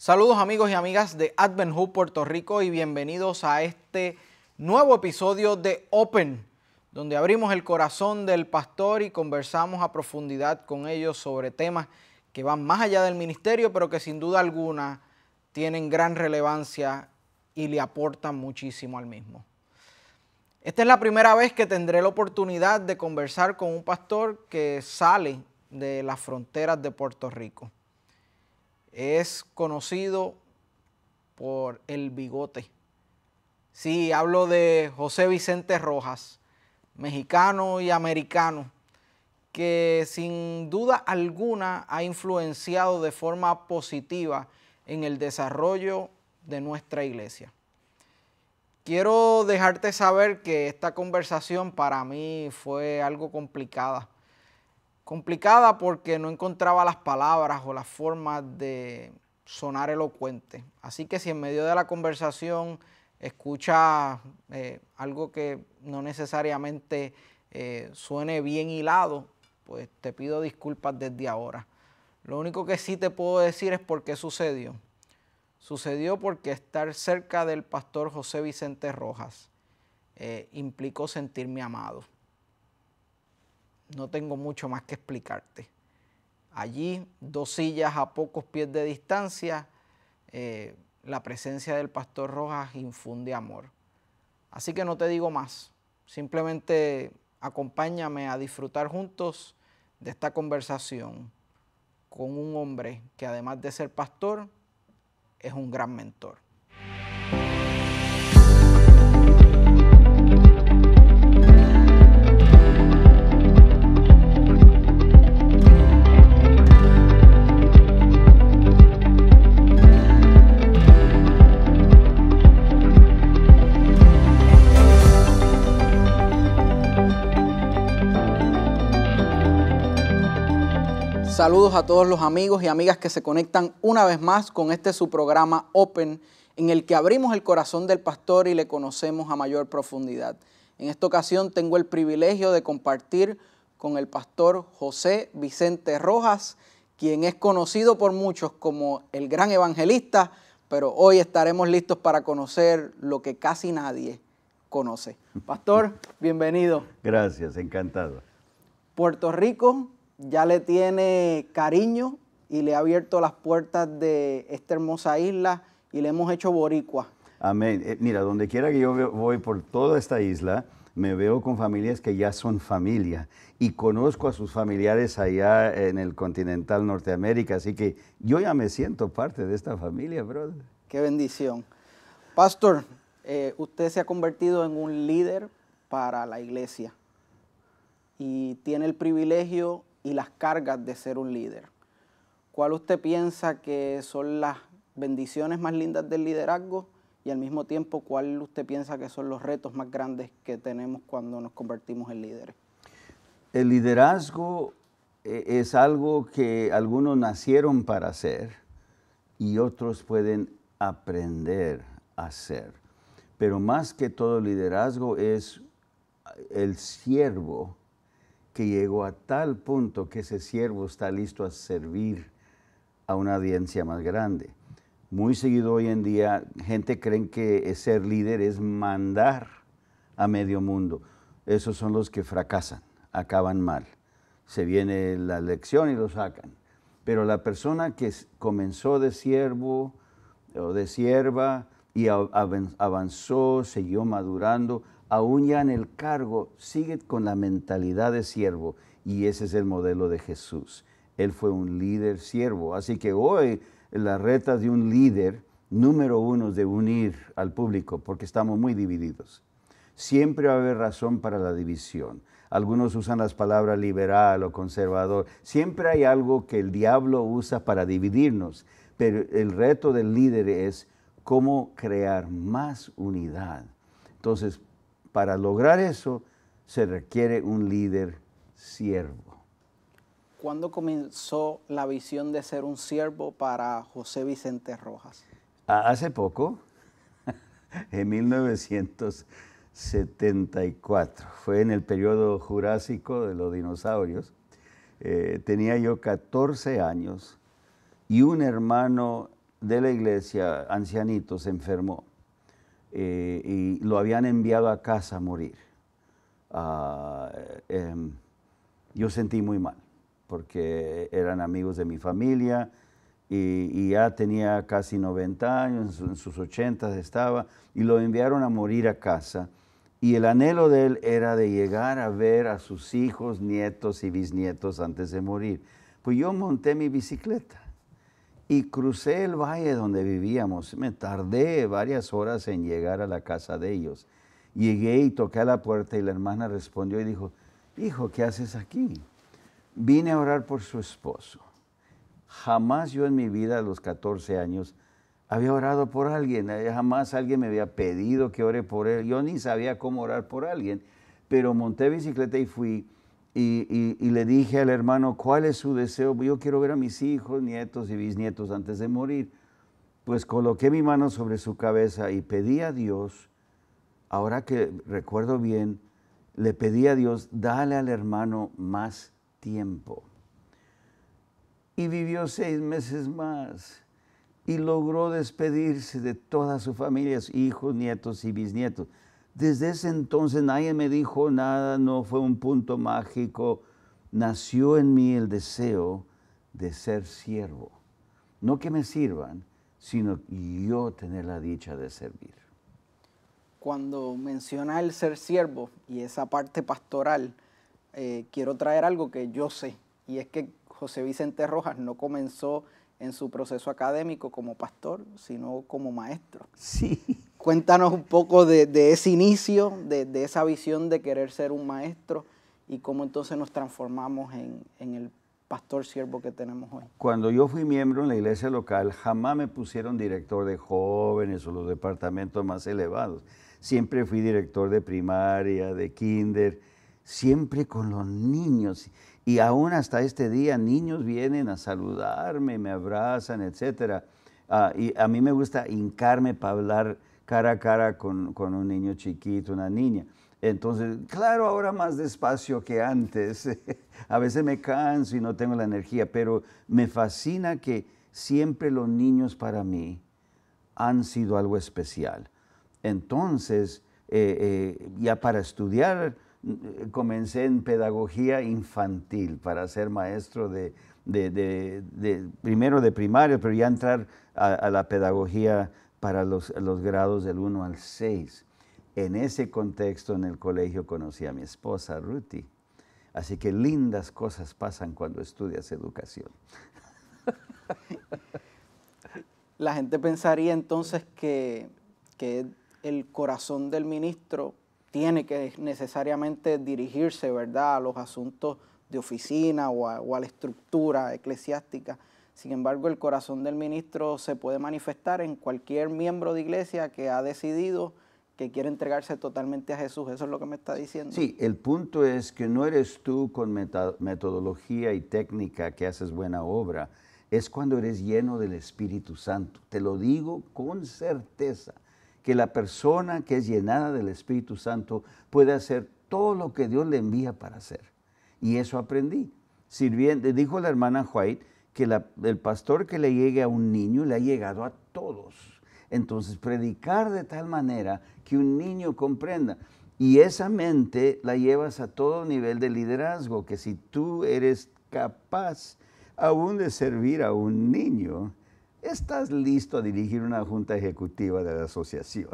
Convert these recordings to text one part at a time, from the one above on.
Saludos amigos y amigas de Advent Hub Puerto Rico y bienvenidos a este nuevo episodio de Open, donde abrimos el corazón del pastor y conversamos a profundidad con ellos sobre temas que van más allá del ministerio, pero que sin duda alguna tienen gran relevancia y le aportan muchísimo al mismo. Esta es la primera vez que tendré la oportunidad de conversar con un pastor que sale de las fronteras de Puerto Rico es conocido por el bigote. Sí, hablo de José Vicente Rojas, mexicano y americano, que sin duda alguna ha influenciado de forma positiva en el desarrollo de nuestra iglesia. Quiero dejarte saber que esta conversación para mí fue algo complicada complicada porque no encontraba las palabras o las formas de sonar elocuente. Así que si en medio de la conversación escucha eh, algo que no necesariamente eh, suene bien hilado, pues te pido disculpas desde ahora. Lo único que sí te puedo decir es por qué sucedió. Sucedió porque estar cerca del pastor José Vicente Rojas eh, implicó sentirme amado no tengo mucho más que explicarte. Allí, dos sillas a pocos pies de distancia, eh, la presencia del pastor Rojas infunde amor. Así que no te digo más, simplemente acompáñame a disfrutar juntos de esta conversación con un hombre que además de ser pastor, es un gran mentor. Saludos a todos los amigos y amigas que se conectan una vez más con este su programa Open, en el que abrimos el corazón del pastor y le conocemos a mayor profundidad. En esta ocasión tengo el privilegio de compartir con el pastor José Vicente Rojas, quien es conocido por muchos como el gran evangelista, pero hoy estaremos listos para conocer lo que casi nadie conoce. Pastor, bienvenido. Gracias, encantado. Puerto Rico ya le tiene cariño y le ha abierto las puertas de esta hermosa isla y le hemos hecho boricua. Amén. Eh, mira, donde quiera que yo voy por toda esta isla, me veo con familias que ya son familia y conozco a sus familiares allá en el continental Norteamérica, así que yo ya me siento parte de esta familia, brother. Qué bendición. Pastor, eh, usted se ha convertido en un líder para la iglesia y tiene el privilegio y las cargas de ser un líder. ¿Cuál usted piensa que son las bendiciones más lindas del liderazgo? Y al mismo tiempo, ¿cuál usted piensa que son los retos más grandes que tenemos cuando nos convertimos en líderes? El liderazgo eh, es algo que algunos nacieron para hacer y otros pueden aprender a ser Pero más que todo el liderazgo es el siervo que llegó a tal punto que ese siervo está listo a servir a una audiencia más grande. Muy seguido hoy en día, gente cree que ser líder es mandar a medio mundo. Esos son los que fracasan, acaban mal. Se viene la lección y lo sacan. Pero la persona que comenzó de siervo o de sierva y avanzó, siguió madurando, aún ya en el cargo, sigue con la mentalidad de siervo. Y ese es el modelo de Jesús. Él fue un líder siervo. Así que hoy la reta de un líder, número uno, es de unir al público, porque estamos muy divididos. Siempre va a haber razón para la división. Algunos usan las palabras liberal o conservador. Siempre hay algo que el diablo usa para dividirnos. Pero el reto del líder es cómo crear más unidad. Entonces, para lograr eso se requiere un líder siervo. ¿Cuándo comenzó la visión de ser un siervo para José Vicente Rojas? Ah, hace poco, en 1974, fue en el periodo jurásico de los dinosaurios. Eh, tenía yo 14 años y un hermano de la iglesia, ancianito, se enfermó. Eh, y lo habían enviado a casa a morir. Ah, em, yo sentí muy mal, porque eran amigos de mi familia y, y ya tenía casi 90 años, en sus 80 estaba, y lo enviaron a morir a casa. Y el anhelo de él era de llegar a ver a sus hijos, nietos y bisnietos antes de morir. Pues yo monté mi bicicleta y crucé el valle donde vivíamos. Me tardé varias horas en llegar a la casa de ellos. Llegué y toqué a la puerta y la hermana respondió y dijo, hijo, ¿qué haces aquí? Vine a orar por su esposo. Jamás yo en mi vida, a los 14 años, había orado por alguien. Jamás alguien me había pedido que ore por él. Yo ni sabía cómo orar por alguien. Pero monté bicicleta y fui y, le dije al hermano, ¿cuál es su deseo? Yo quiero ver a mis hijos, nietos y bisnietos antes de morir. Pues coloqué mi mano sobre su cabeza y pedí a Dios, ahora que recuerdo bien, le pedí a Dios, dale al hermano más tiempo. Y vivió seis meses más y logró despedirse de toda su familia, hijos, nietos y bisnietos. Desde ese entonces nadie me dijo nada, no fue un punto mágico. Nació en mí el deseo de ser siervo. No que me sirvan, sino yo tener la dicha de servir. Cuando menciona el ser siervo y esa parte pastoral, eh, quiero traer algo que yo sé, y es que José Vicente Rojas no comenzó en su proceso académico como pastor, sino como maestro. Sí. Cuéntanos un poco de, ese inicio, de, esa visión de querer ser un maestro y cómo entonces nos transformamos en, el pastor siervo que tenemos hoy. Cuando yo fui miembro en la iglesia local, jamás me pusieron director de jóvenes o los departamentos más elevados. Siempre fui director de primaria, de kinder, siempre con los niños. Y aún hasta este día, niños vienen a saludarme, me abrazan, etc. Ah, y a mí me gusta hincarme para hablar cara a cara con, un niño chiquito, una niña. Entonces, claro, ahora más despacio que antes. a veces me canso y no tengo la energía, pero me fascina que siempre los niños para mí han sido algo especial. Entonces, eh, eh, ya para estudiar, mm, comencé en pedagogía infantil para ser maestro de, de, primero de primaria, pero ya entrar a la pedagogía para los, grados del 1 al 6. En ese contexto, en el colegio, conocí a mi esposa, Ruthie. Así que lindas cosas pasan cuando estudias educación. La gente pensaría entonces que, el corazón del ministro tiene que necesariamente dirigirse, ¿verdad?, a los asuntos de oficina o o a la estructura eclesiástica. Sin embargo, el corazón del ministro se puede manifestar en cualquier miembro de iglesia que ha decidido que quiere entregarse totalmente a Jesús. Eso es lo que me está diciendo. Sí, el punto es que no eres tú con metodología y técnica que haces buena obra, es cuando eres lleno del Espíritu Santo. Te lo digo con certeza, que la persona que es llenada del Espíritu Santo puede hacer todo lo que Dios le envía para hacer. Y eso aprendí. Sirviendo, dijo la hermana White, que el pastor que le llegue a un niño le ha llegado a todos. Entonces, predicar de tal manera que un niño comprenda. Y esa mente la llevas a todo nivel de liderazgo, que si tú eres capaz aún de servir a un niño, estás listo a dirigir una junta ejecutiva de la asociación.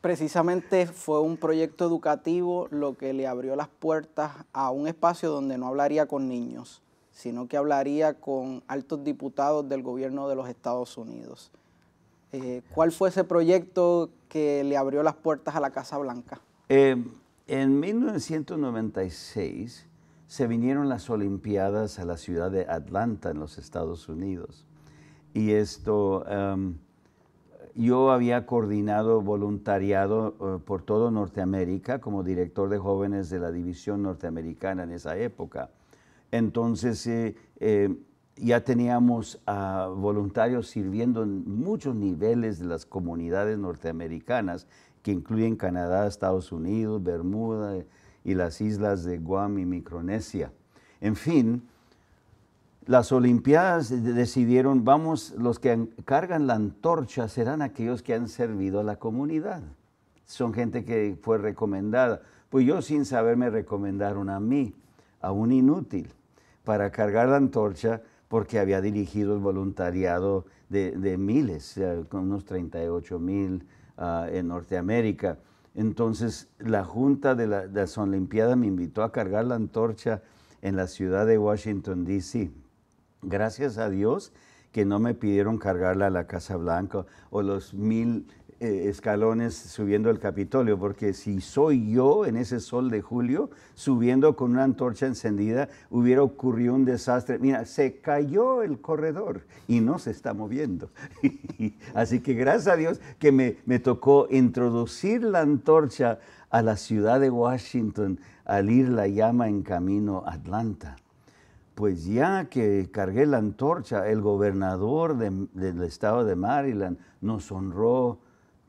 Precisamente fue un proyecto educativo lo que le abrió las puertas a un espacio donde no hablaría con niños sino que hablaría con altos diputados del gobierno de los Estados Unidos. Eh, ¿Cuál fue ese proyecto que le abrió las puertas a la Casa Blanca? Eh, en 1996 se vinieron las Olimpiadas a la ciudad de Atlanta, en los Estados Unidos. Y esto, em, yo había coordinado voluntariado eh, por todo Norteamérica como director de jóvenes de la División Norteamericana en esa época. Entonces eh, eh, ya teníamos a voluntarios sirviendo en muchos niveles de las comunidades norteamericanas, que incluyen Canadá, Estados Unidos, Bermuda eh, y las islas de Guam y Micronesia. En fin, las Olimpiadas decidieron, vamos, los que cargan la antorcha serán aquellos que han servido a la comunidad. Son gente que fue recomendada. Pues yo sin saber me recomendaron a mí, a un inútil para cargar la antorcha porque había dirigido el voluntariado de, miles, con unos 38 mil ah, en Norteamérica. Entonces la Junta de la, de las me invitó a cargar la antorcha en la ciudad de Washington, D.C. Gracias a Dios que no me pidieron cargarla a la Casa Blanca o los mil eh, escalones subiendo el Capitolio, porque si soy yo en ese sol de julio, subiendo con una antorcha encendida, hubiera ocurrido un desastre. Mira, se cayó el corredor y no se está moviendo. Así que gracias a Dios que me, me tocó introducir la antorcha a la ciudad de Washington al ir la llama en camino a Atlanta pues ya que cargué la antorcha, el gobernador del estado de Maryland nos honró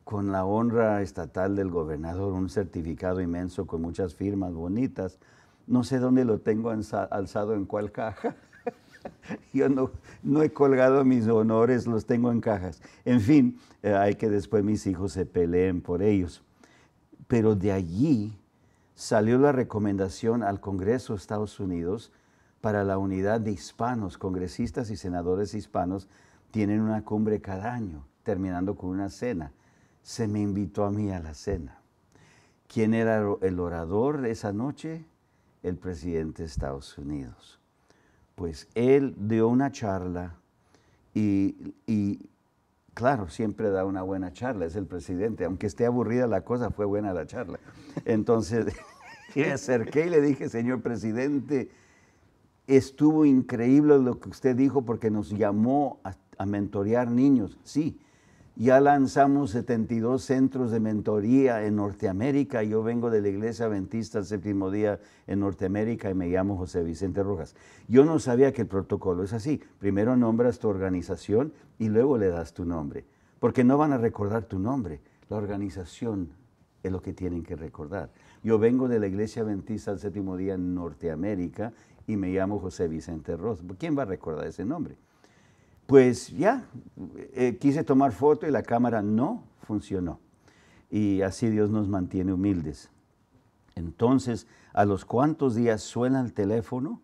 con la honra estatal del gobernador, un certificado inmenso con muchas firmas bonitas. No sé dónde lo tengo alzado, en cuál caja. Yo no, no he colgado mis honores, los tengo en cajas. En fin, eh, hay que después mis hijos se peleen por ellos. Pero de allí salió la recomendación al Congreso de Estados Unidos para la unidad de hispanos, congresistas y senadores hispanos tienen una cumbre cada año, terminando con una cena se me invitó a mí a la cena. ¿Quién era el orador esa noche? El presidente de Estados Unidos. Pues él dio una charla y, claro, siempre da una buena charla, es el presidente. Aunque esté aburrida la cosa, fue buena la charla. Entonces me acerqué y le dije, señor presidente, estuvo increíble lo que usted dijo porque nos llamó a, a mentorear niños. Sí, ya lanzamos 72 centros de mentoría en Norteamérica. Yo vengo de la Iglesia Adventista el séptimo día en Norteamérica y me llamo José Vicente Rojas. Yo no sabía que el protocolo es así. Primero nombras tu organización y luego le das tu nombre. Porque no van a recordar tu nombre. La organización es lo que tienen que recordar. Yo vengo de la Iglesia Adventista el séptimo día en Norteamérica y me llamo José Vicente Rojas. ¿Quién va a recordar ese nombre? pues ya, eh, quise tomar foto y la cámara no funcionó. Y así Dios nos mantiene humildes. Entonces, a los cuantos días suena el teléfono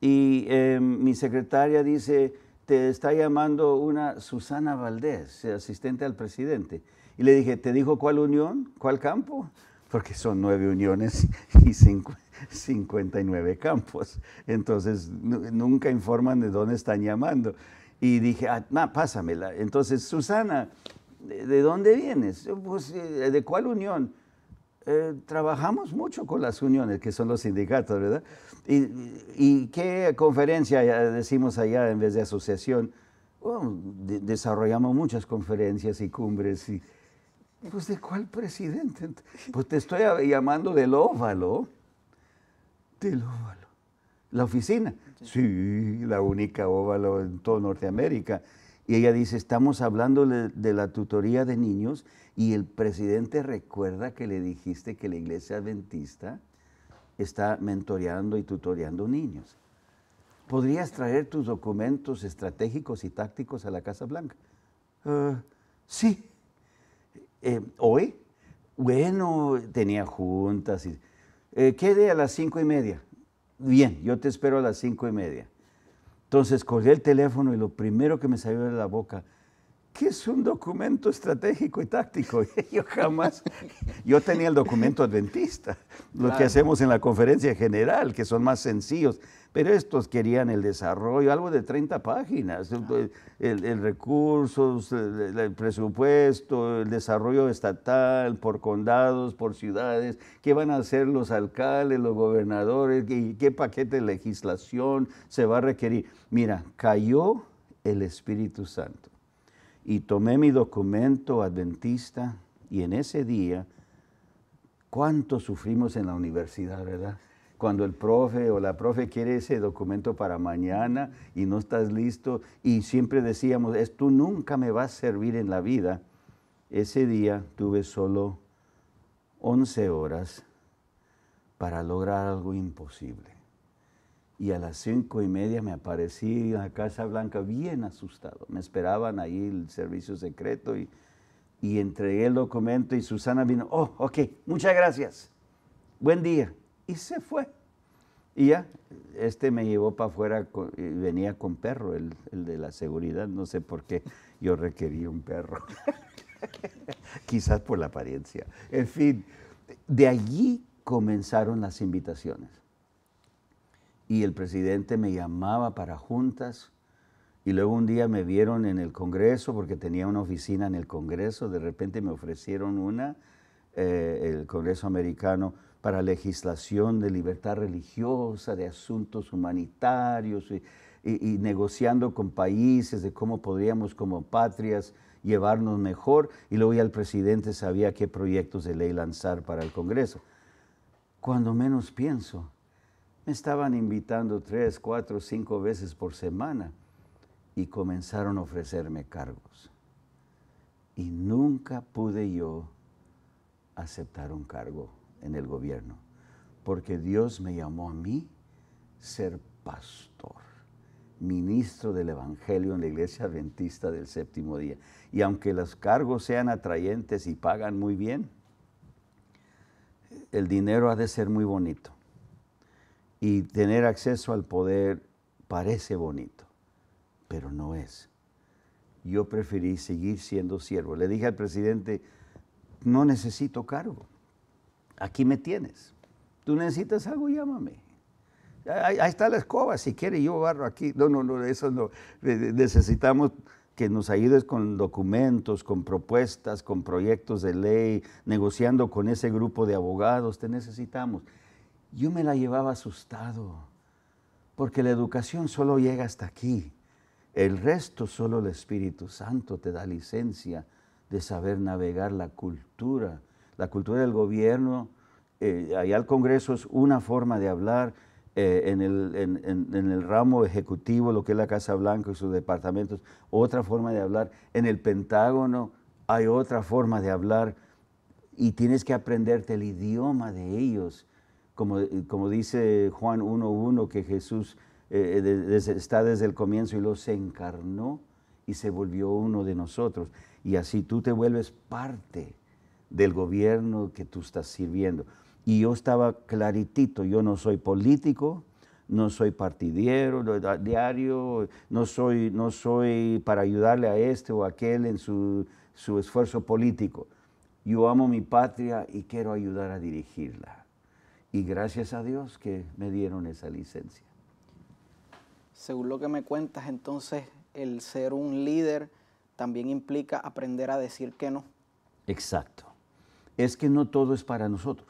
y em, mi secretaria dice, te está llamando una Susana Valdés, asistente al presidente. Y le dije, ¿te dijo cuál unión? ¿Cuál campo? Porque son nueve uniones y 59 campos. Entonces, nunca informan de dónde están llamando. Y dije, ah, pásamela. Entonces, Susana, ¿de dónde vienes? Oh, pues, eh, ¿de cuál unión? Eh, trabajamos mucho con las uniones, que son los sindicatos, ¿verdad? ¿Y, qué conferencia decimos allá en vez de asociación? Oh, desarrollamos muchas conferencias y cumbres. Y, pues, ¿de cuál presidente? Pues te estoy llamando del óvalo. Del óvalo. La oficina. Sí. la única óvalo en todo Norteamérica. Y ella dice, estamos hablando de la tutoría de niños y el presidente recuerda que le dijiste que la iglesia adventista está mentoreando y tutoreando niños. ¿Podrías traer tus documentos estratégicos y tácticos a la Casa Blanca? Ah, sí. Eh, ¿Hoy? Bueno, tenía juntas. Y, eh, ¿Qué a las cinco y media? bien, yo te espero a las cinco y media. Entonces colgué el teléfono y lo primero que me salió de la boca, ¿qué es un documento estratégico y táctico? Yo jamás, yo tenía el documento adventista, lo que hacemos en la conferencia general, que son más sencillos pero estos querían el desarrollo, algo de 30 páginas, pues, el, recursos, el, presupuesto, el desarrollo estatal por condados, por ciudades, qué van a hacer los alcaldes, los gobernadores, qué paquete de legislación se va a requerir. Mira, cayó el Espíritu Santo y tomé mi documento adventista y en ese día, ¿cuánto sufrimos en la universidad, verdad? cuando el profe o la profe quiere ese documento para mañana y no estás listo y siempre decíamos, esto tú nunca me vas a servir en la vida, ese día tuve solo 11 horas para lograr algo imposible. Y a las cinco y media me aparecí en la Casa Blanca bien asustado. Me esperaban ahí el servicio secreto y, y entregué el documento y Susana vino, oh, ok, muchas gracias. Buen día y se fue. Y ya, este me llevó para afuera, y venía con perro, el, el, de la seguridad, no sé por qué yo requerí un perro. Quizás por la apariencia. En fin, de allí comenzaron las invitaciones. Y el presidente me llamaba para juntas y luego un día me vieron en el Congreso porque tenía una oficina en el Congreso, de repente me ofrecieron una, eh, el Congreso americano para legislación de libertad religiosa, de asuntos humanitarios y, negociando con países de cómo podríamos como patrias llevarnos mejor y luego ya el presidente sabía qué proyectos de ley lanzar para el Congreso. Cuando menos pienso, me estaban invitando tres, cuatro, cinco veces por semana y comenzaron a ofrecerme cargos. Y nunca pude yo aceptar un cargo en el gobierno, porque Dios me llamó a mí ser pastor, ministro del Evangelio en la iglesia adventista del séptimo día. Y aunque los cargos sean atrayentes y pagan muy bien, el dinero ha de ser muy bonito. Y tener acceso al poder parece bonito, pero no es. Yo preferí seguir siendo siervo. Le dije al presidente, no necesito cargo aquí me tienes. Tú necesitas algo, llámame. Ahí, está la escoba, si quiere yo barro aquí. No, no, no, eso no. Necesitamos que nos ayudes con documentos, con propuestas, con proyectos de ley, negociando con ese grupo de abogados, te necesitamos. Yo me la llevaba asustado, porque la educación solo llega hasta aquí. El resto solo el Espíritu Santo te da licencia de saber navegar la cultura la cultura del gobierno, eh, allá el Congreso es una forma de hablar, eh, en, el, ramo ejecutivo, lo que es la Casa Blanca y sus departamentos, otra forma de hablar, en el Pentágono hay otra forma de hablar y tienes que aprenderte el idioma de ellos. Como, como dice Juan 1.1, que Jesús eh, está desde el comienzo y lo se encarnó y se volvió uno de nosotros. Y así tú te vuelves parte del gobierno que tú estás sirviendo. Y yo estaba claritito, yo no soy político, no soy partidiero diario, no soy, no soy para ayudarle a este o aquel en su, su esfuerzo político. Yo amo mi patria y quiero ayudar a dirigirla. Y gracias a Dios que me dieron esa licencia. Según lo que me cuentas, entonces el ser un líder también implica aprender a decir que no. Exacto es que no todo es para nosotros.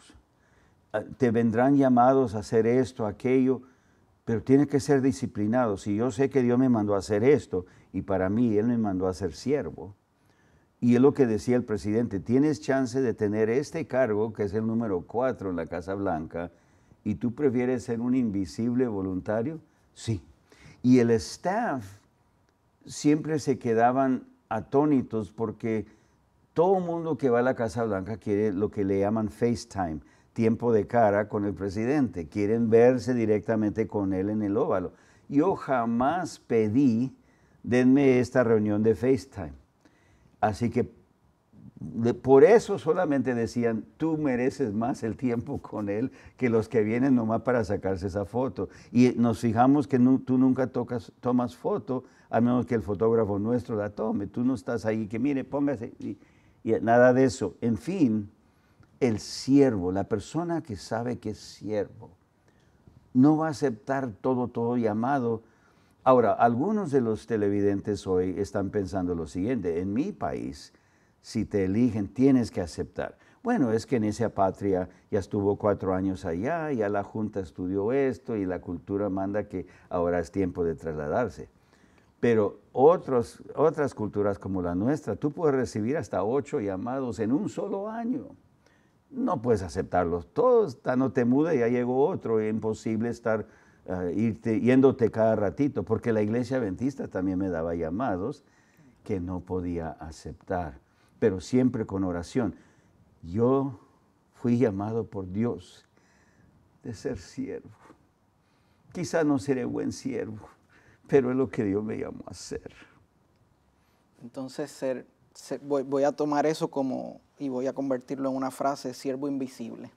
Ah, te vendrán llamados a hacer esto, aquello, pero tiene que ser disciplinado. Si yo sé que Dios me mandó a hacer esto y para mí Él me mandó a ser siervo, y es lo que decía el presidente, tienes chance de tener este cargo, que es el número cuatro en la Casa Blanca, y tú prefieres ser un invisible voluntario, sí. Y el staff siempre se quedaban atónitos porque todo el mundo que va a la Casa Blanca quiere lo que le llaman FaceTime, tiempo de cara con el presidente. Quieren verse directamente con él en el óvalo. Yo jamás pedí, denme esta reunión de FaceTime. Así que por eso solamente decían, tú mereces más el tiempo con él que los que vienen nomás para sacarse esa foto. Y nos fijamos que tú nunca tocas, tomas foto, a menos que el fotógrafo nuestro la tome. Tú no estás ahí, que mire, póngase. Y y nada de eso. En fin, el siervo, la persona que sabe que es siervo, no va a aceptar todo, todo llamado. Ahora, algunos de los televidentes hoy están pensando lo siguiente, en mi país, si te eligen, tienes que aceptar. Bueno, es que en esa patria ya estuvo cuatro años allá, ya la Junta estudió esto y la cultura manda que ahora es tiempo de trasladarse. Pero otros, otras culturas como la nuestra, tú puedes recibir hasta ocho llamados en un solo año. No puedes aceptarlos todos, no te muda, ya llegó otro, es imposible estar eh, yéndote cada ratito, porque la iglesia adventista también me daba llamados que no podía aceptar, pero siempre con oración. Yo fui llamado por Dios de ser siervo. Quizá no seré buen siervo, pero es lo que Dios me llamó a hacer. Entonces, ser, voy, a tomar eso como, y voy a convertirlo en una frase, siervo invisible.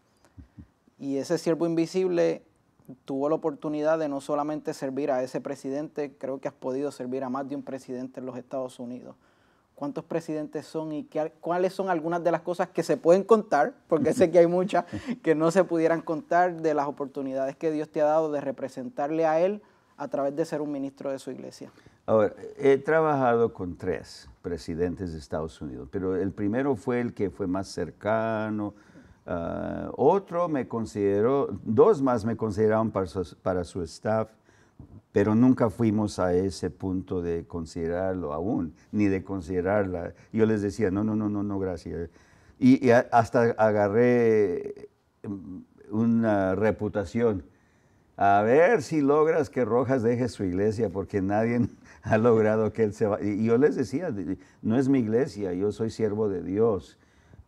Y ese siervo invisible tuvo la oportunidad de no solamente servir a ese presidente, creo que has podido servir a más de un presidente en los Estados Unidos. ¿Cuántos presidentes son y cuáles son algunas de las cosas que se pueden contar? Porque sé que hay muchas que no se pudieran contar de las oportunidades que Dios te ha dado de representarle a Él a través de ser un ministro de su iglesia? Ahora, he trabajado con tres presidentes de Estados Unidos, pero el primero fue el que fue más cercano. Ah, otro me consideró, dos más me consideraron para su, para su staff, pero nunca fuimos a ese punto de considerarlo aún, ni de considerarla. Yo les decía, no, no, no, no, no, gracias. Y, y hasta agarré mm, una reputación a ver si logras que Rojas deje su iglesia, porque nadie ha logrado que él se vaya. Y yo les decía, no es mi iglesia, yo soy siervo de Dios.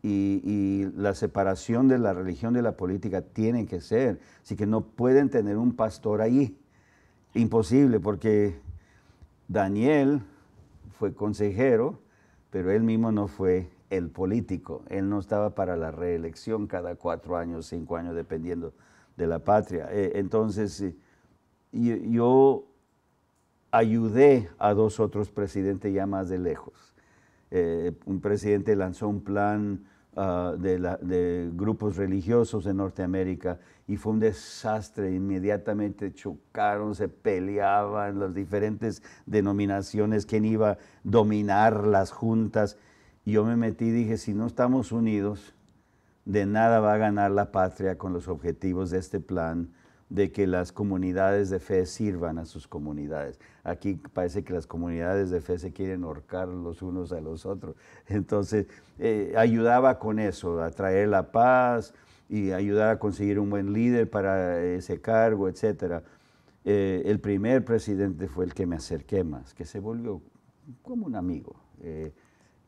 Y, la separación de la religión de la política tiene que ser. Así que no pueden tener un pastor ahí. Imposible, porque Daniel fue consejero, pero él mismo no fue el político. Él no estaba para la reelección cada cuatro años, cinco años, dependiendo de la patria. Eh, entonces, eh, yo ayudé a dos otros presidentes ya más de lejos. Eh, un presidente lanzó un plan ah, de, grupos religiosos en Norteamérica y fue un desastre. Inmediatamente chocaron, se peleaban las diferentes denominaciones, quién iba a dominar las juntas. yo me metí y dije, si no estamos unidos, de nada va a ganar la patria con los objetivos de este plan de que las comunidades de fe sirvan a sus comunidades. Aquí parece que las comunidades de fe se quieren ahorcar los unos a los otros. Entonces, eh, ayudaba con eso, a traer la paz y ayudar a conseguir un buen líder para ese cargo, etc. Eh, el primer presidente fue el que me acerqué más, que se volvió como un amigo. Eh,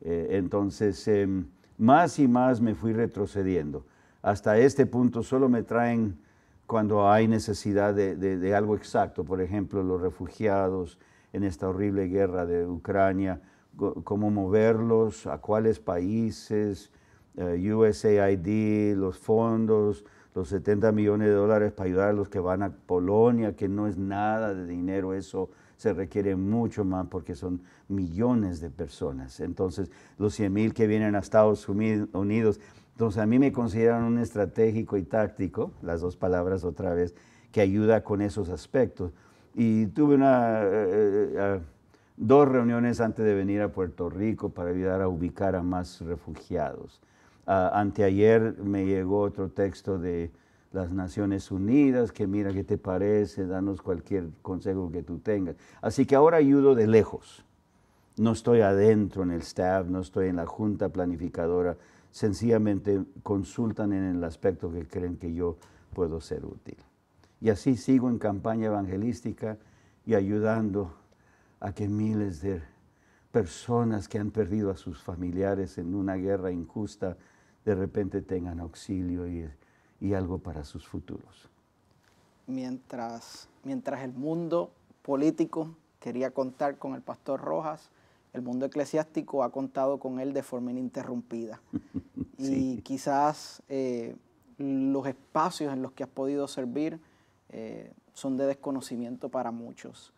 entonces, em, más y más me fui retrocediendo. Hasta este punto solo me traen cuando hay necesidad de, algo exacto, por ejemplo, los refugiados en esta horrible guerra de Ucrania, cómo moverlos, a cuáles países, eh, USAID, los fondos, los 70 millones de dólares para ayudar a los que van a Polonia, que no es nada de dinero eso se requiere mucho más porque son millones de personas. Entonces, los 100 mil que vienen a Estados Unidos, entonces a mí me consideran un estratégico y táctico, las dos palabras otra vez, que ayuda con esos aspectos. Y tuve una, eh, eh, eh, dos reuniones antes de venir a Puerto Rico para ayudar a ubicar a más refugiados. Ah, anteayer me llegó otro texto de las Naciones Unidas, que mira qué te parece, danos cualquier consejo que tú tengas. Así que ahora ayudo de lejos. No estoy adentro en el staff, no estoy en la junta planificadora, sencillamente consultan en el aspecto que creen que yo puedo ser útil. Y así sigo en campaña evangelística y ayudando a que miles de personas que han perdido a sus familiares en una guerra injusta de repente tengan auxilio y y algo para sus futuros. Mientras, mientras el mundo político quería contar con el pastor Rojas, el mundo eclesiástico ha contado con él de forma ininterrumpida. Y quizás eh, los espacios en los que has podido servir eh, son de desconocimiento para muchos.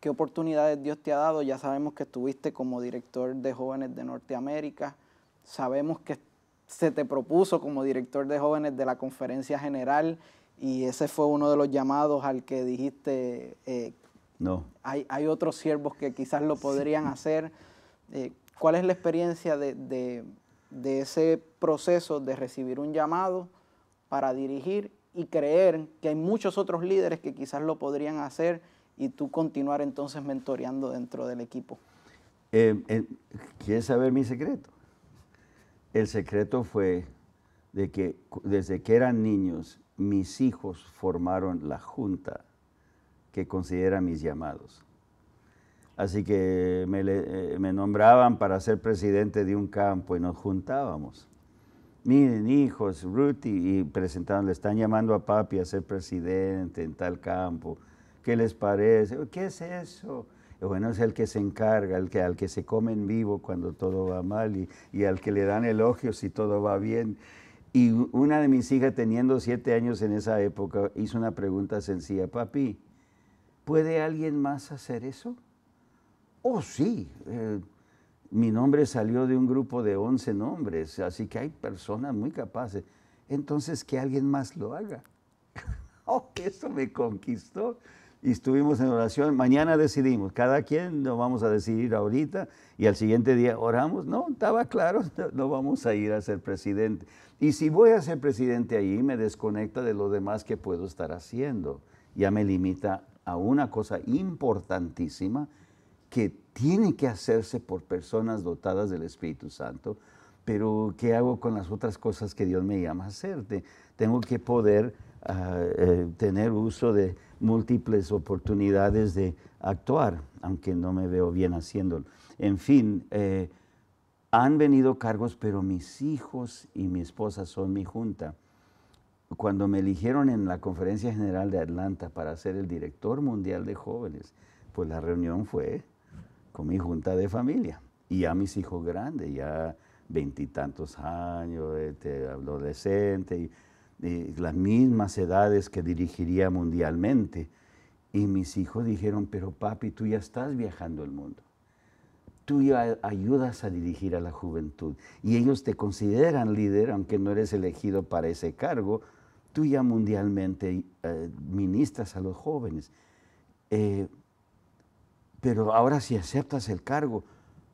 ¿Qué oportunidades Dios te ha dado? Ya sabemos que estuviste como director de jóvenes de Norteamérica, sabemos que se te propuso como director de jóvenes de la conferencia general y ese fue uno de los llamados al que dijiste, eh, no. Hay, otros siervos que quizás lo podrían hacer. Eh, ¿Cuál es la experiencia de, ese proceso de recibir un llamado para dirigir y creer que hay muchos otros líderes que quizás lo podrían hacer y tú continuar entonces mentoreando dentro del equipo? Eh, ¿Quieres saber mi secreto? El secreto fue de que desde que eran niños, mis hijos formaron la junta que considera mis llamados. Así que me, eh, nombraban para ser presidente de un campo y nos juntábamos. Miren, hijos, Ruth, y presentaban, le están llamando a papi a ser presidente en tal campo. ¿Qué les parece? ¿Qué es eso? bueno es el que se encarga, el que, al que se come en vivo cuando todo va mal y, al que le dan elogios si todo va bien. Y una de mis hijas, teniendo siete años en esa época, hizo una pregunta sencilla, papi, ¿puede alguien más hacer eso? Oh, sí. Eh, mi nombre salió de un grupo de 11 nombres, así que hay personas muy capaces. Entonces, que alguien más lo haga. oh, eso me conquistó y estuvimos en oración. Mañana decidimos, cada quien lo vamos a decidir ahorita y al siguiente día oramos. No, estaba claro, no vamos a ir a ser presidente. Y si voy a ser presidente allí, me desconecta de lo demás que puedo estar haciendo. Ya me limita a una cosa importantísima que tiene que hacerse por personas dotadas del Espíritu Santo, pero ¿qué hago con las otras cosas que Dios me llama a hacer? Tengo que poder ah, eh, tener uso de, múltiples oportunidades de actuar, aunque no me veo bien haciéndolo. En fin, eh, han venido cargos, pero mis hijos y mi esposa son mi junta. Cuando me eligieron en la Conferencia General de Atlanta para ser el director mundial de jóvenes, pues la reunión fue con mi junta de familia y ya mis hijos grandes, ya veintitantos años, este, eh, adolescente. Y, las mismas edades que dirigiría mundialmente. Y mis hijos dijeron, pero papi, tú ya estás viajando el mundo. Tú ya ayudas a dirigir a la juventud. Y ellos te consideran líder, aunque no eres elegido para ese cargo. Tú ya mundialmente eh, ministras a los jóvenes. Eh, pero ahora si aceptas el cargo,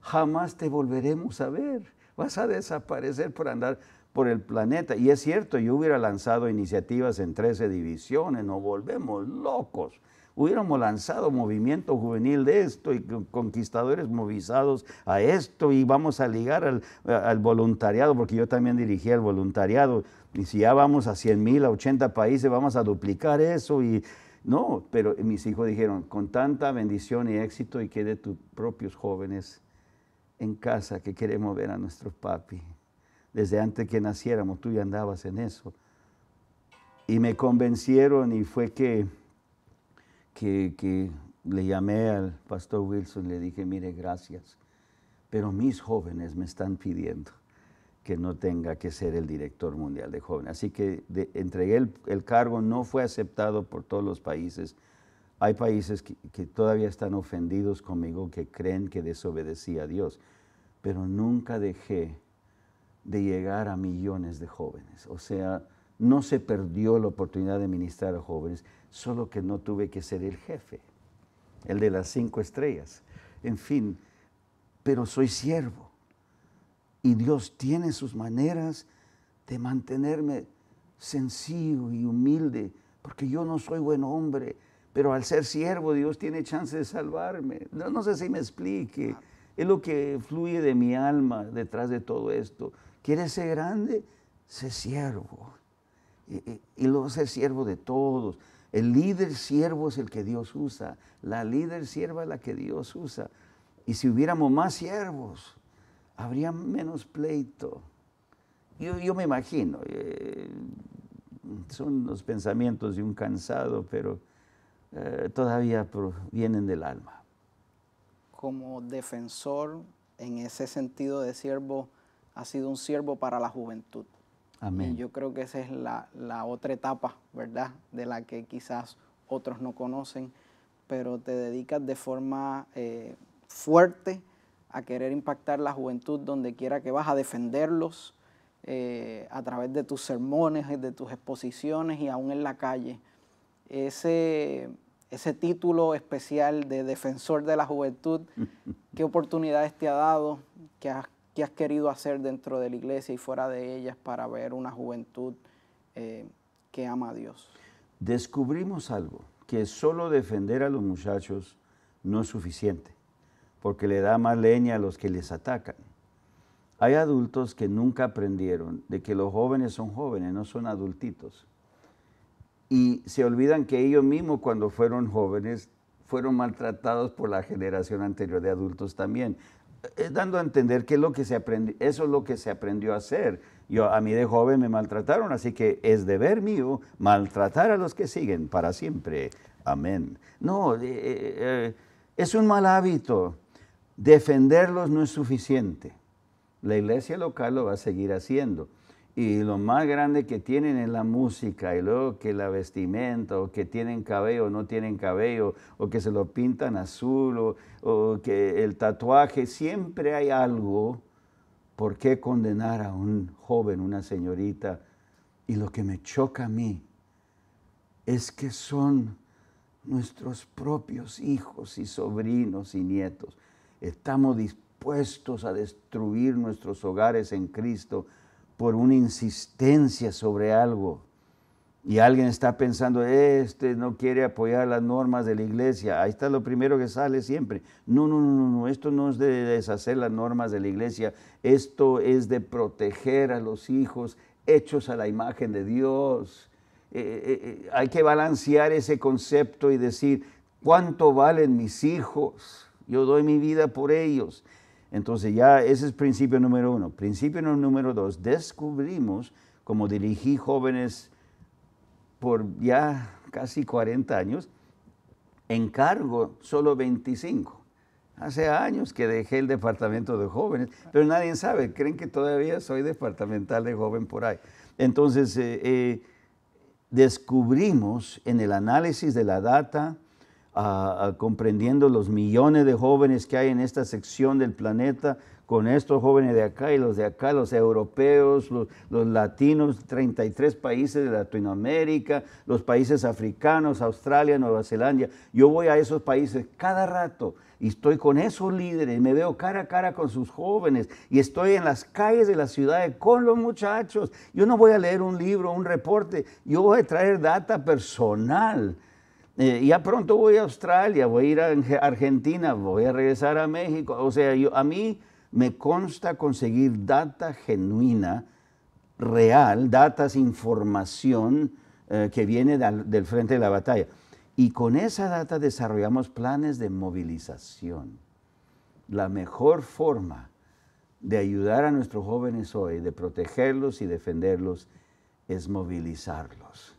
jamás te volveremos a ver. Vas a desaparecer por andar por el planeta. Y es cierto, yo hubiera lanzado iniciativas en 13 divisiones, nos volvemos locos. Hubiéramos lanzado movimiento juvenil de esto y conquistadores movizados a esto y vamos a ligar al, voluntariado, porque yo también dirigía el voluntariado. Y si ya vamos a 100 mil, a 80 países, vamos a duplicar eso y, no, pero mis hijos dijeron, con tanta bendición y éxito y que de tus propios jóvenes en casa que queremos ver a nuestros papi. Desde antes que naciéramos tú ya andabas en eso. Y me convencieron y fue que, que, le llamé al pastor Wilson y le dije, mire, gracias, pero mis jóvenes me están pidiendo que no tenga que ser el director mundial de jóvenes. Así que entregué el, cargo, no fue aceptado por todos los países. Hay países que, que todavía están ofendidos conmigo, que creen que desobedecí a Dios, pero nunca dejé de llegar a millones de jóvenes. O sea, no se perdió la oportunidad de ministrar a jóvenes, solo que no tuve que ser el jefe, el de las cinco estrellas. En fin, pero soy siervo. Y Dios tiene sus maneras de mantenerme sencillo y humilde, porque yo no soy buen hombre, pero al ser siervo Dios tiene chance de salvarme. No, no sé si me explique. Es lo que fluye de mi alma detrás de todo esto. ¿Quieres ser grande? Sé siervo. Y, luego ser siervo de todos. El líder siervo es el que Dios usa. La líder sierva es la que Dios usa. Y si hubiéramos más siervos, habría menos pleito. Yo, me imagino, eh, son los pensamientos de un cansado, pero eh, todavía vienen del alma. Como defensor, en ese sentido de siervo, ha sido un siervo para la juventud. Amén. yo creo que esa es la, la otra etapa, ¿verdad? De la que quizás otros no conocen, pero te dedicas de forma eh, fuerte a querer impactar la juventud donde quiera que vas, a defenderlos eh, a través de tus sermones, de tus exposiciones y aún en la calle. Ese, ese título especial de defensor de la juventud, ¿qué oportunidades te ha dado? ¿Qué has ¿Qué has querido hacer dentro de la iglesia y fuera de ellas para ver una juventud eh, que ama a Dios? Descubrimos algo, que solo defender a los muchachos no es suficiente, porque le da más leña a los que les atacan. Hay adultos que nunca aprendieron de que los jóvenes son jóvenes, no son adultitos. Y se olvidan que ellos mismos cuando fueron jóvenes fueron maltratados por la generación anterior de adultos también. Eh, dando a entender que lo que eso es lo que se aprendió a hacer. Yo a mí de joven me maltrataron, así que es deber mío maltratar a los que siguen para siempre. Amén. No, eh, eh, es un mal hábito. Defenderlos no es suficiente. La iglesia local lo va a seguir haciendo y lo más grande que tienen es la música y luego que la vestimenta o que tienen cabello o no tienen cabello o que se lo pintan azul o, o, que el tatuaje, siempre hay algo por qué condenar a un joven, una señorita. Y lo que me choca a mí es que son nuestros propios hijos y sobrinos y nietos. Estamos dispuestos a destruir nuestros hogares en Cristo por una insistencia sobre algo y alguien está pensando, este no quiere apoyar las normas de la iglesia, ahí está lo primero que sale siempre. No, no, no, no, esto no es de deshacer las normas de la iglesia, esto es de proteger a los hijos hechos a la imagen de Dios. Eh, eh, eh, hay que balancear ese concepto y decir, ¿cuánto valen mis hijos? Yo doy mi vida por ellos. Entonces ya ese es principio número uno. Principio número dos, descubrimos como dirigí jóvenes por ya casi 40 años, encargo solo 25. Hace años que dejé el departamento de jóvenes, pero nadie sabe, creen que todavía soy departamental de joven por ahí. Entonces, eh, eh, descubrimos en el análisis de la data, comprendiendo los millones de jóvenes que hay en esta sección del planeta, con estos jóvenes de acá y los de acá, los europeos, los, los, latinos, 33 países de Latinoamérica, los países africanos, Australia, Nueva Zelanda. Yo voy a esos países cada rato y estoy con esos líderes, me veo cara a cara con sus jóvenes y estoy en las calles de las ciudades con los muchachos. Yo no voy a leer un libro, un reporte, yo voy a traer data personal eh, ya pronto voy a Australia, voy a ir a Argentina, voy a regresar a México. O sea, yo, a mí me consta conseguir data genuina, real, datas, información eh, que viene del frente de la batalla. Y con esa data desarrollamos planes de movilización. La mejor forma de ayudar a nuestros jóvenes hoy, de protegerlos y defenderlos, es movilizarlos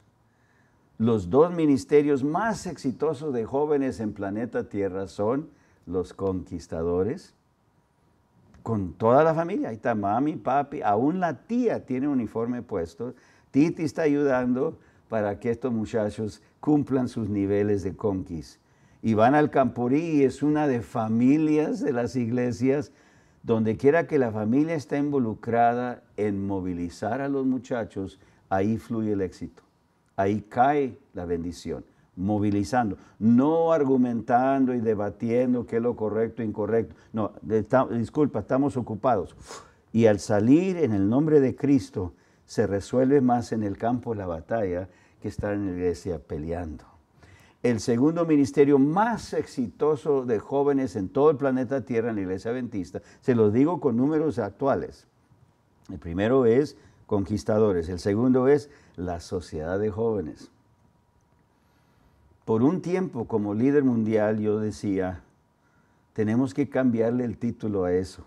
los dos ministerios más exitosos de jóvenes en planeta Tierra son los conquistadores, con toda la familia. Ahí está mami, papi, aún la tía tiene uniforme puesto. Titi está ayudando para que estos muchachos cumplan sus niveles de conquist. Y van al Camporí y es una de familias de las iglesias, donde quiera que la familia esté involucrada en movilizar a los muchachos, ahí fluye el éxito. Ahí cae la bendición, movilizando, no argumentando y debatiendo qué es lo correcto e incorrecto. No, disculpa, estamos ocupados. Y al salir en el nombre de Cristo, se resuelve más en el campo de la batalla que estar en la iglesia peleando. El segundo ministerio más exitoso de jóvenes en todo el planeta Tierra en la iglesia adventista, se los digo con números actuales. El primero es conquistadores. El segundo es la sociedad de jóvenes. Por un tiempo como líder mundial yo decía, tenemos que cambiarle el título a eso.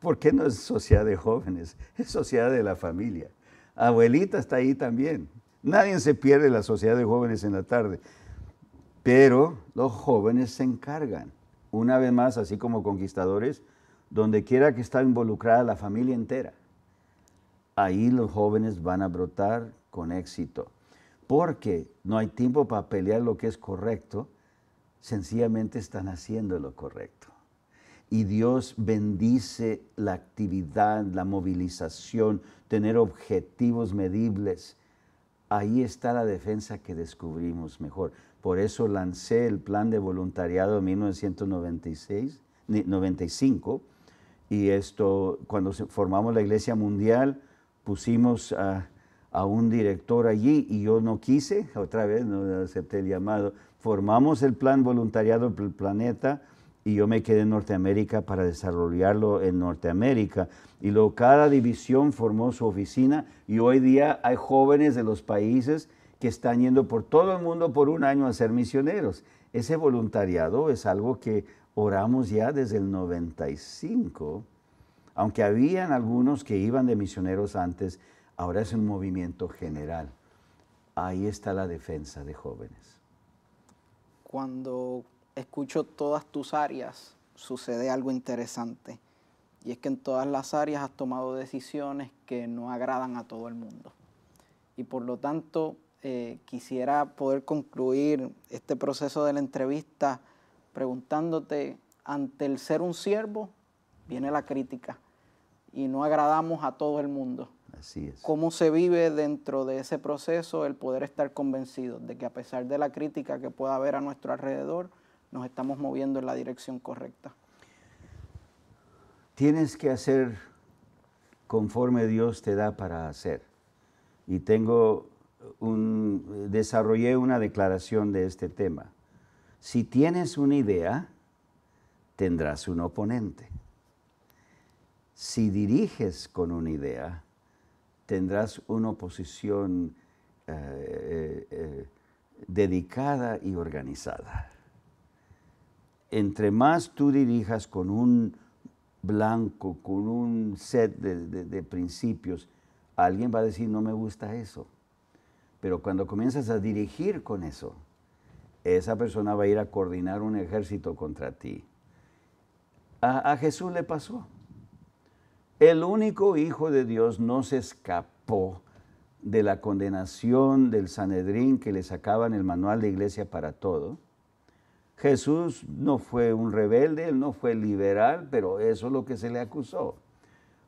¿Por qué no es sociedad de jóvenes? Es sociedad de la familia. Abuelita está ahí también. Nadie se pierde la sociedad de jóvenes en la tarde. Pero los jóvenes se encargan. Una vez más, así como conquistadores, donde quiera que está involucrada la familia entera. Ahí los jóvenes van a brotar con éxito, porque no hay tiempo para pelear lo que es correcto, sencillamente están haciendo lo correcto. Y Dios bendice la actividad, la movilización, tener objetivos medibles. Ahí está la defensa que descubrimos mejor. Por eso lancé el plan de voluntariado en 1996, 95, y esto, cuando formamos la Iglesia Mundial, pusimos a, un director allí y yo no quise, otra vez no acepté el llamado. Formamos el plan voluntariado del planeta y yo me quedé en Norteamérica para desarrollarlo en Norteamérica. Y luego cada división formó su oficina y hoy día hay jóvenes de los países que están yendo por todo el mundo por un año a ser misioneros. Ese voluntariado es algo que oramos ya desde el 95 aunque habían algunos que iban de misioneros antes, ahora es un movimiento general. Ahí está la defensa de jóvenes. Cuando escucho todas tus áreas, sucede algo interesante. Y es que en todas las áreas has tomado decisiones que no agradan a todo el mundo. Y por lo tanto, eh, quisiera poder concluir este proceso de la entrevista preguntándote, ante el ser un siervo, viene la crítica y no agradamos a todo el mundo. Así es. ¿Cómo se vive dentro de ese proceso el poder estar convencido de que a pesar de la crítica que pueda haber a nuestro alrededor, nos estamos moviendo en la dirección correcta? Tienes que hacer conforme Dios te da para hacer. Y tengo un, desarrollé una declaración de este tema. Si tienes una idea, tendrás un oponente si diriges con una idea, tendrás una oposición eh, eh, eh, dedicada y organizada. Entre más tú dirijas con un blanco, con un set de, principios, alguien va a decir, no me gusta eso. Pero cuando comienzas a dirigir con eso, esa persona va a ir a coordinar un ejército contra ti. a Jesús le pasó. El único Hijo de Dios no se escapó de la condenación del Sanedrín que le sacaban el manual de iglesia para todo. Jesús no fue un rebelde, él no fue liberal, pero eso es lo que se le acusó.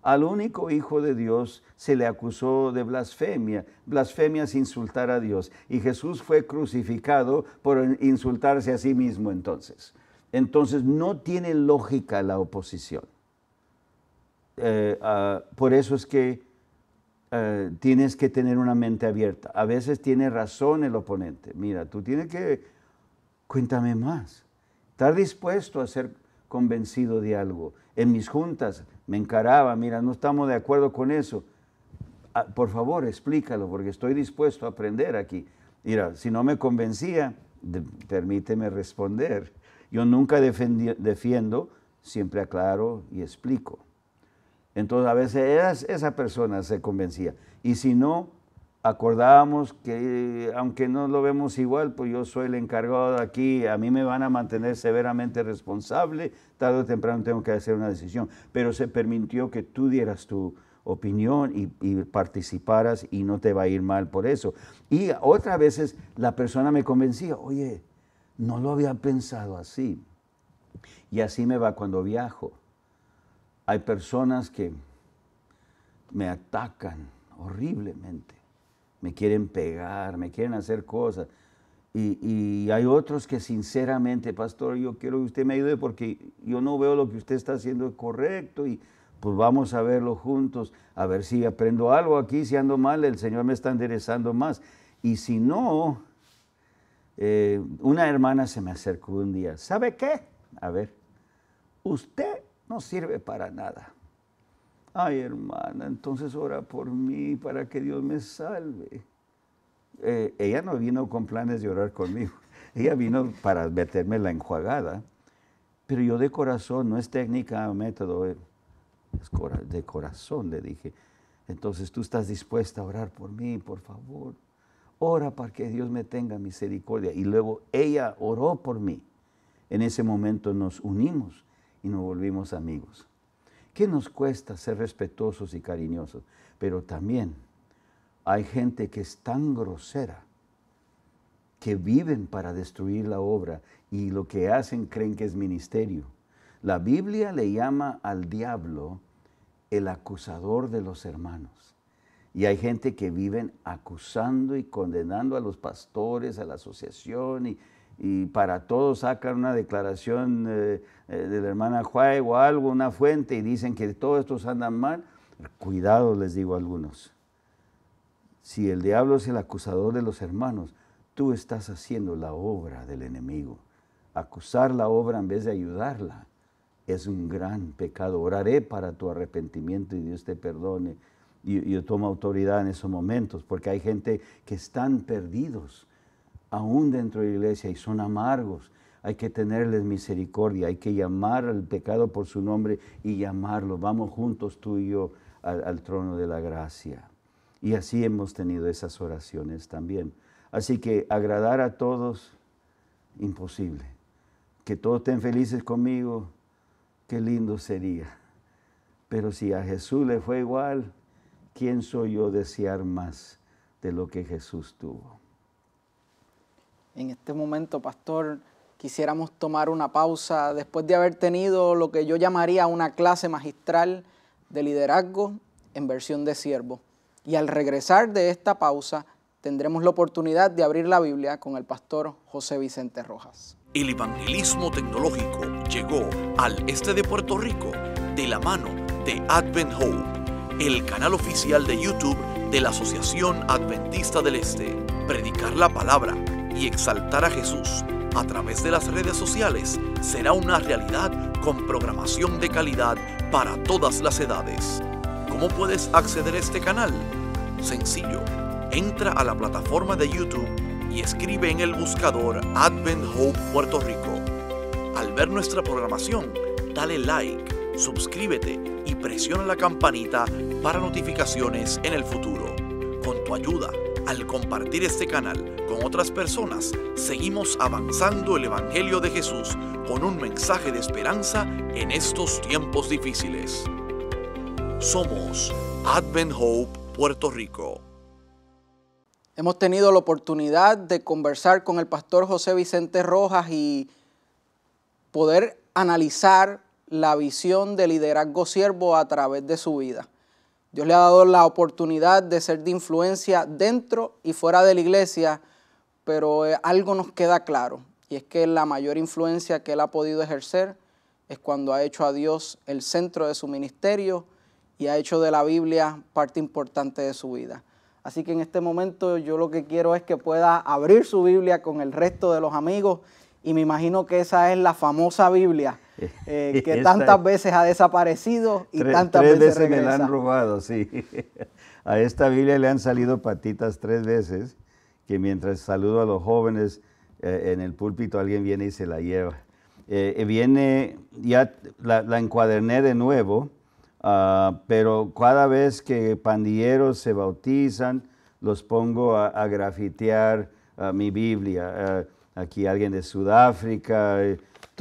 Al único Hijo de Dios se le acusó de blasfemia. Blasfemia es insultar a Dios. Y Jesús fue crucificado por insultarse a sí mismo entonces. Entonces no tiene lógica la oposición. Eh, ah, por eso es que eh, tienes que tener una mente abierta. A veces tiene razón el oponente. Mira, tú tienes que, cuéntame más, estar dispuesto a ser convencido de algo. En mis juntas me encaraba, mira, no estamos de acuerdo con eso. Ah, por favor, explícalo, porque estoy dispuesto a aprender aquí. Mira, si no me convencía, permíteme responder. Yo nunca defiendo, siempre aclaro y explico. Entonces a veces esa persona se convencía. Y si no, acordábamos que aunque no lo vemos igual, pues yo soy el encargado aquí, a mí me van a mantener severamente responsable, tarde o temprano tengo que hacer una decisión. Pero se permitió que tú dieras tu opinión y, y participaras y no te va a ir mal por eso. Y otras veces la persona me convencía, oye, no lo había pensado así. Y así me va cuando viajo hay personas que me atacan horriblemente, me quieren pegar, me quieren hacer cosas. Y, hay otros que sinceramente, pastor, yo quiero que usted me ayude porque yo no veo lo que usted está haciendo correcto y pues vamos a verlo juntos, a ver si aprendo algo aquí, si ando mal, el Señor me está enderezando más. Y si no, eh, una hermana se me acercó un día, ¿sabe qué? A ver, usted no sirve para nada. Ay, hermana, entonces ora por mí para que Dios me salve. Eh, ella no vino con planes de orar conmigo. Ella vino para meterme la enjuagada. Pero yo de corazón, no es técnica método, eh, es de corazón le dije. Entonces tú estás dispuesta a orar por mí, por favor. Ora para que Dios me tenga misericordia. Y luego ella oró por mí. En ese momento nos unimos y nos volvimos amigos. ¿Qué nos cuesta ser respetuosos y cariñosos? Pero también hay gente que es tan grosera que viven para destruir la obra y lo que hacen creen que es ministerio. La Biblia le llama al diablo el acusador de los hermanos. Y hay gente que viven acusando y condenando a los pastores, a la asociación y, y para todos sacan una declaración eh, eh, de la hermana Juárez o algo, una fuente, y dicen que todos estos andan mal, cuidado les digo a algunos. Si el diablo es el acusador de los hermanos, tú estás haciendo la obra del enemigo. Acusar la obra en vez de ayudarla es un gran pecado. Oraré para tu arrepentimiento y Dios te perdone. Y yo tomo autoridad en esos momentos porque hay gente que están perdidos aún dentro de la iglesia, y son amargos. Hay que tenerles misericordia, hay que llamar al pecado por su nombre y llamarlo. Vamos juntos tú y yo al, al trono de la gracia. Y así hemos tenido esas oraciones también. Así que agradar a todos, imposible. Que todos estén felices conmigo, qué lindo sería. Pero si a Jesús le fue igual, ¿quién soy yo desear más de lo que Jesús tuvo? en este momento, pastor, quisiéramos tomar una pausa después de haber tenido lo que yo llamaría una clase magistral de liderazgo en versión de siervo. Y al regresar de esta pausa, tendremos la oportunidad de abrir la Biblia con el pastor José Vicente Rojas. El evangelismo tecnológico llegó al este de Puerto Rico de la mano de Advent Hope, el canal oficial de YouTube de la Asociación Adventista del Este. Predicar la palabra y exaltar a Jesús a través de las redes sociales será una realidad con programación de calidad para todas las edades. ¿Cómo puedes acceder a este canal? Sencillo, entra a la plataforma de YouTube y escribe en el buscador Advent Hope Puerto Rico. Al ver nuestra programación, dale like, suscríbete y presiona la campanita para notificaciones en el futuro. Con tu ayuda, al compartir este canal con otras personas, seguimos avanzando el Evangelio de Jesús con un mensaje de esperanza en estos tiempos difíciles. Somos Advent Hope Puerto Rico. Hemos tenido la oportunidad de conversar con el pastor José Vicente Rojas y poder analizar la visión de liderazgo siervo a través de su vida. Dios le ha dado la oportunidad de ser de influencia dentro y fuera de la iglesia, pero eh, algo nos queda claro, y es que la mayor influencia que él ha podido ejercer es cuando ha hecho a Dios el centro de su ministerio y ha hecho de la Biblia parte importante de su vida. Así que en este momento yo lo que quiero es que pueda abrir su Biblia con el resto de los amigos y me imagino que esa es la famosa Biblia eh, que tantas veces ha desaparecido y tantas tres veces, se me han robado, sí. A esta Biblia le han salido patitas tres veces, que mientras saludo a los jóvenes eh, en el púlpito, alguien viene y se la lleva. Eh, viene, ya la, encuaderné de nuevo, ah, pero cada vez que pandilleros se bautizan, los pongo a, a grafitear ah, mi Biblia. Ah, aquí alguien de Sudáfrica,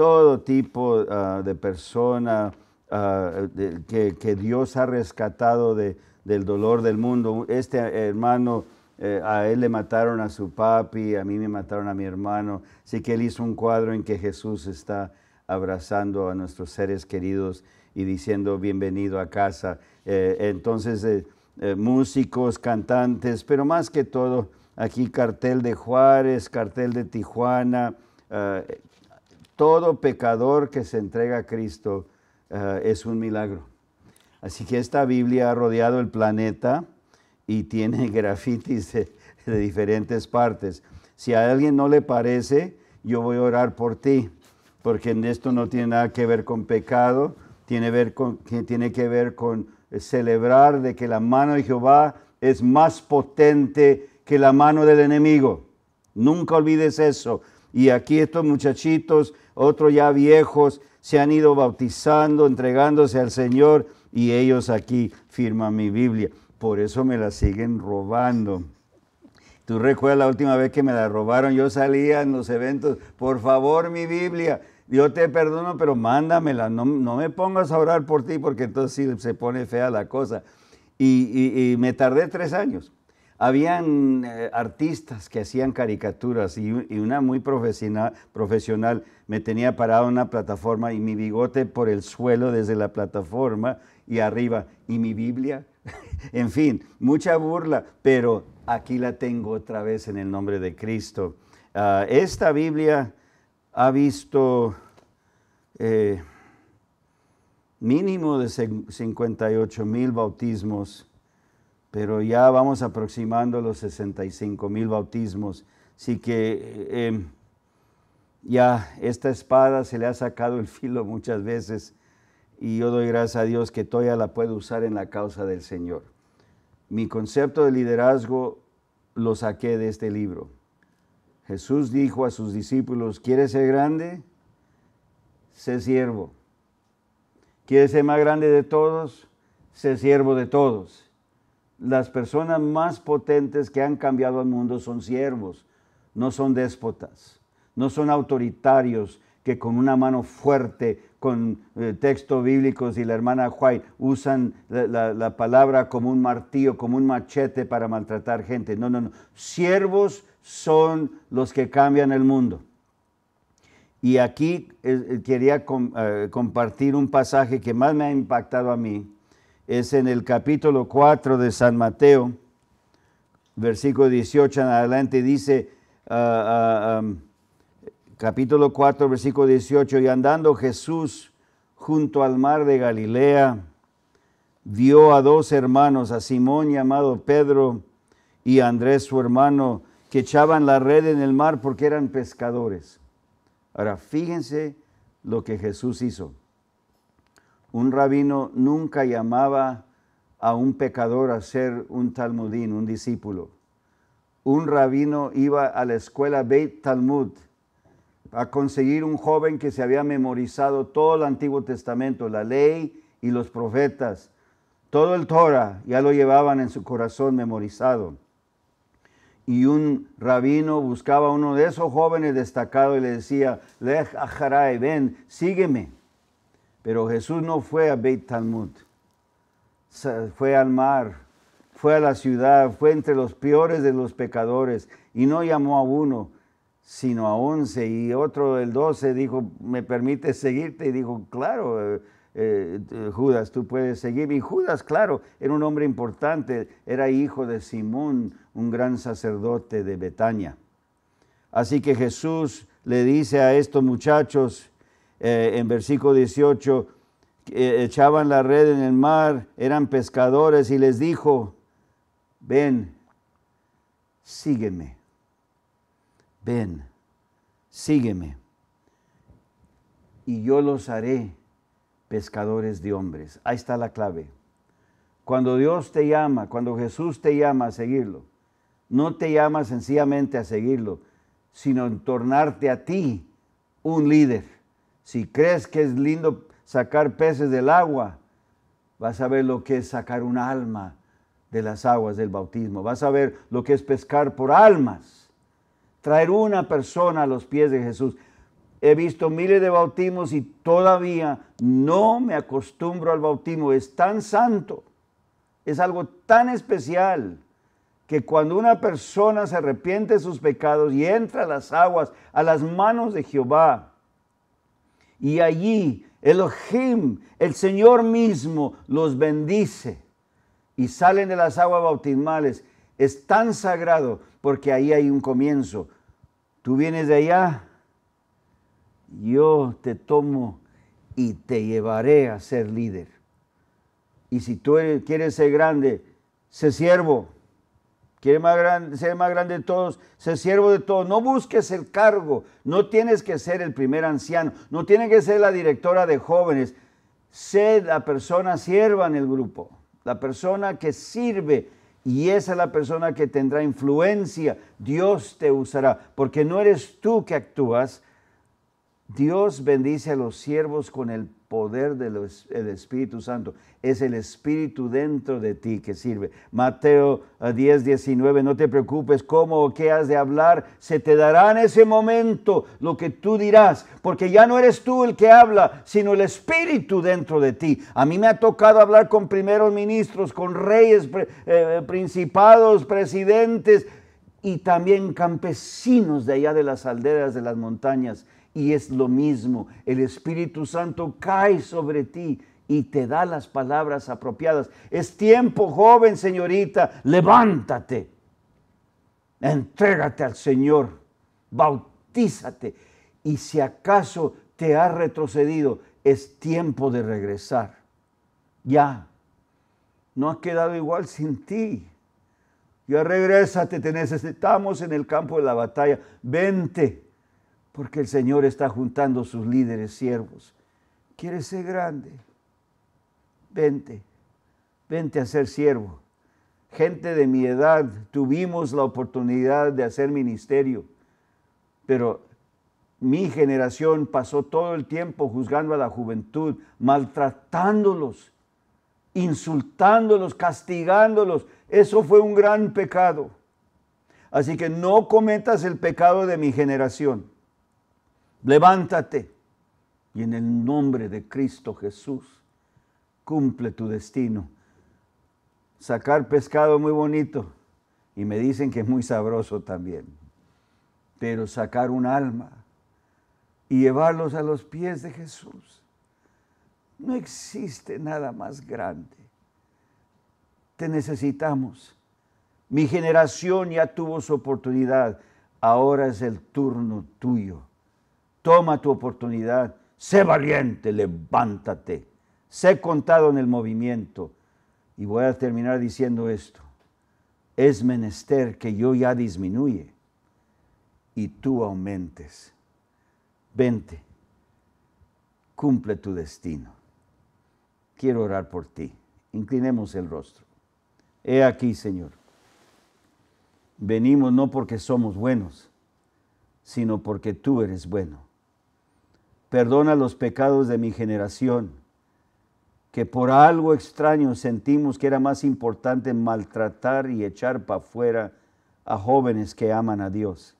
todo tipo ah, de persona ah, que, Dios ha rescatado del dolor del mundo. Este hermano, eh, a él le mataron a su papi, a mí me mataron a mi hermano. Así que él hizo un cuadro en que Jesús está abrazando a nuestros seres queridos y diciendo bienvenido a casa. Eh, entonces, eh, músicos, cantantes, pero más que todo, aquí cartel de Juárez, cartel de Tijuana, ah, todo pecador que se entrega a Cristo eh, es un milagro. Así que esta Biblia ha rodeado el planeta y tiene grafitis de, diferentes partes. Si a alguien no le parece, yo voy a orar por ti, porque esto no tiene nada que ver con pecado, tiene, ver con, tiene que ver con eh, celebrar de que la mano de Jehová es más potente que la mano del enemigo. Nunca olvides eso. Y aquí estos muchachitos, otros ya viejos, se han ido bautizando, entregándose al Señor y ellos aquí firman mi Biblia. Por eso me la siguen robando. Tú recuerdas la última vez que me la robaron, yo salía en los eventos, por favor mi Biblia, yo te perdono, pero mándamela, no, no me pongas a orar por ti porque entonces se pone fea la cosa. y me tardé tres años habían eh, artistas que hacían caricaturas y, una muy profesional, me tenía parado en una plataforma y mi bigote por el suelo desde la plataforma y arriba y mi Biblia. en fin, mucha burla, pero aquí la tengo otra vez en el nombre de Cristo. Ah, esta Biblia ha visto... Eh, mínimo de 58 mil bautismos pero ya vamos aproximando los 65 mil bautismos. Así que eh, em, ya esta espada se le ha sacado el filo muchas veces y yo doy gracias a Dios que todavía la puedo usar en la causa del Señor. Mi concepto de liderazgo lo saqué de este libro. Jesús dijo a sus discípulos, ¿quieres ser grande? Sé siervo. ¿Quieres ser más grande de todos? Sé siervo de todos las personas más potentes que han cambiado el mundo son siervos, no son déspotas, no son autoritarios que con una mano fuerte, con eh, textos bíblicos y la hermana White usan la, palabra como un martillo, como un machete para maltratar gente. No, no, no. Siervos son los que cambian el mundo. Y aquí eh, eh, quería compartir un pasaje que más me ha impactado a mí es en el capítulo 4 de San Mateo, versículo 18 en adelante, dice, ah, ah, capítulo 4, versículo 18, y andando Jesús junto al mar de Galilea, vio a dos hermanos, a Simón llamado Pedro y a Andrés su hermano, que echaban la red en el mar porque eran pescadores. Ahora, fíjense lo que Jesús hizo. Un rabino nunca llamaba a un pecador a ser un talmudín, un discípulo. Un rabino iba a la escuela Beit Talmud a conseguir un joven que se había memorizado todo el Antiguo Testamento, la ley y los profetas. Todo el Torah ya lo llevaban en su corazón memorizado. Y un rabino buscaba a uno de esos jóvenes destacados y le decía, Lech ven, sígueme pero Jesús no fue a Beit Talmud, fue al mar, fue a la ciudad, fue entre los peores de los pecadores y no llamó a uno, sino a once. Y otro, el doce, dijo, ¿me permite seguirte? Y dijo, claro, eh, eh, Judas, tú puedes seguirme. Y Judas, claro, era un hombre importante, era hijo de Simón, un gran sacerdote de Betania. Así que Jesús le dice a estos muchachos, eh, en versículo 18, eh, echaban la red en el mar, eran pescadores y les dijo, ven, sígueme, ven, sígueme, y yo los haré pescadores de hombres. Ahí está la clave. Cuando Dios te llama, cuando Jesús te llama a seguirlo, no te llama sencillamente a seguirlo, sino en tornarte a ti un líder si crees que es lindo sacar peces del agua, vas a ver lo que es sacar un alma de las aguas del bautismo. Vas a ver lo que es pescar por almas. Traer una persona a los pies de Jesús. He visto miles de bautismos y todavía no me acostumbro al bautismo. Es tan santo, es algo tan especial que cuando una persona se arrepiente de sus pecados y entra a las aguas, a las manos de Jehová, y allí Elohim, el Señor mismo, los bendice y salen de las aguas bautismales. Es tan sagrado porque ahí hay un comienzo. Tú vienes de allá, yo te tomo y te llevaré a ser líder. Y si tú quieres ser grande, sé siervo. Quiere más ser más grande de todos, ser siervo de todos. No busques el cargo, no tienes que ser el primer anciano, no tienes que ser la directora de jóvenes. Sé la persona sierva en el grupo, la persona que sirve y esa es la persona que tendrá influencia. Dios te usará, porque no eres tú que actúas. Dios bendice a los siervos con el poder del Espíritu Santo. Es el Espíritu dentro de ti que sirve. Mateo 10, eh, 19, no te preocupes cómo o qué has de hablar, se te dará en ese momento lo que tú dirás, porque ya no eres tú el que habla, sino el Espíritu dentro de ti. A mí me ha tocado hablar con primeros ministros, con reyes, eh, eh, principados, presidentes y también campesinos de allá de las aldeas, de las montañas y es lo mismo, el Espíritu Santo cae sobre ti y te da las palabras apropiadas. Es tiempo, joven señorita, levántate, entrégate al Señor, bautízate. Y si acaso te ha retrocedido, es tiempo de regresar. Ya, no ha quedado igual sin ti. Ya regrésate, te necesitamos en el campo de la batalla. Vente, porque el Señor está juntando sus líderes siervos. ¿Quieres ser grande? Vente, vente a ser siervo. Gente de mi edad, tuvimos la oportunidad de hacer ministerio, pero mi generación pasó todo el tiempo juzgando a la juventud, maltratándolos, insultándolos, castigándolos. Eso fue un gran pecado. Así que no cometas el pecado de mi generación levántate y en el nombre de Cristo Jesús cumple tu destino. Sacar pescado muy bonito y me dicen que es muy sabroso también, pero sacar un alma y llevarlos a los pies de Jesús. No existe nada más grande. Te necesitamos. Mi generación ya tuvo su oportunidad. Ahora es el turno tuyo. Toma tu oportunidad, sé valiente, levántate, sé contado en el movimiento. Y voy a terminar diciendo esto. Es menester que yo ya disminuye y tú aumentes. Vente, cumple tu destino. Quiero orar por ti. Inclinemos el rostro. He aquí, Señor. Venimos no porque somos buenos, sino porque tú eres bueno Perdona los pecados de mi generación, que por algo extraño sentimos que era más importante maltratar y echar para afuera a jóvenes que aman a Dios.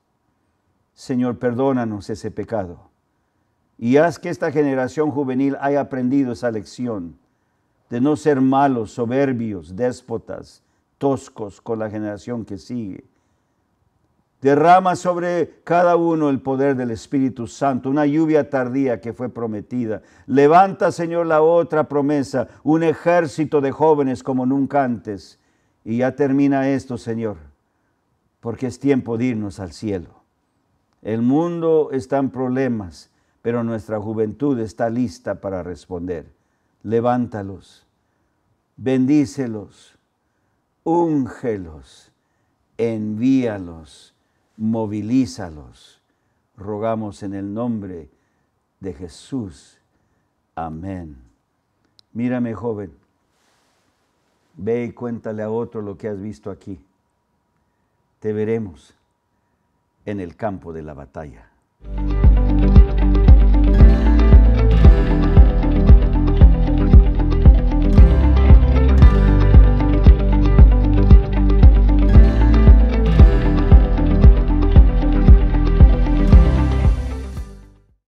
Señor, perdónanos ese pecado y haz que esta generación juvenil haya aprendido esa lección de no ser malos, soberbios, déspotas, toscos con la generación que sigue, Derrama sobre cada uno el poder del Espíritu Santo, una lluvia tardía que fue prometida. Levanta, Señor, la otra promesa, un ejército de jóvenes como nunca antes. Y ya termina esto, Señor, porque es tiempo de irnos al cielo. El mundo está en problemas, pero nuestra juventud está lista para responder. Levántalos, bendícelos, úngelos, envíalos movilízalos. Rogamos en el nombre de Jesús. Amén. Mírame, joven. Ve y cuéntale a otro lo que has visto aquí. Te veremos en el campo de la batalla.